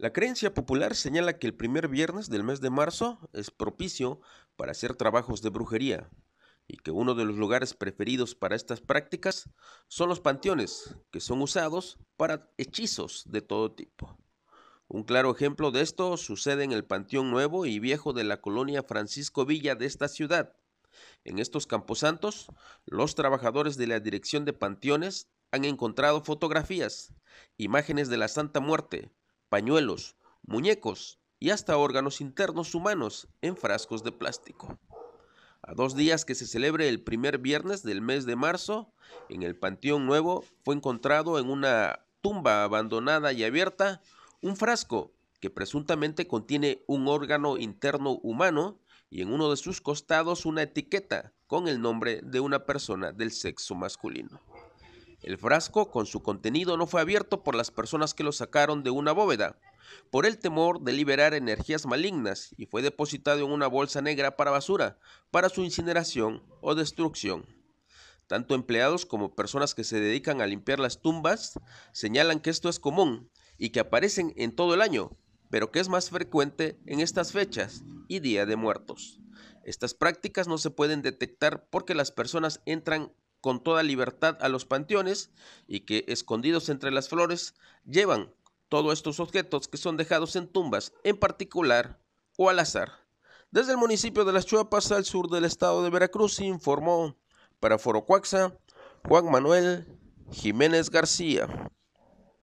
La creencia popular señala que el primer viernes del mes de marzo es propicio para hacer trabajos de brujería y que uno de los lugares preferidos para estas prácticas son los panteones, que son usados para hechizos de todo tipo. Un claro ejemplo de esto sucede en el Panteón Nuevo y Viejo de la colonia Francisco Villa de esta ciudad. En estos camposantos, los trabajadores de la Dirección de Panteones han encontrado fotografías, imágenes de la Santa Muerte, pañuelos, muñecos y hasta órganos internos humanos en frascos de plástico. A dos días que se celebre el primer viernes del mes de marzo, en el Panteón Nuevo fue encontrado en una tumba abandonada y abierta un frasco que presuntamente contiene un órgano interno humano y en uno de sus costados una etiqueta con el nombre de una persona del sexo masculino. El frasco con su contenido no fue abierto por las personas que lo sacaron de una bóveda, por el temor de liberar energías malignas, y fue depositado en una bolsa negra para basura, para su incineración o destrucción. Tanto empleados como personas que se dedican a limpiar las tumbas señalan que esto es común y que aparecen en todo el año, pero que es más frecuente en estas fechas y Día de Muertos. Estas prácticas no se pueden detectar porque las personas entran con toda libertad a los panteones y que, escondidos entre las flores, llevan todos estos objetos que son dejados en tumbas en particular o al azar. Desde el municipio de Las Chuapas al sur del estado de Veracruz informó para Foro Cuaxa Juan Manuel Jiménez García.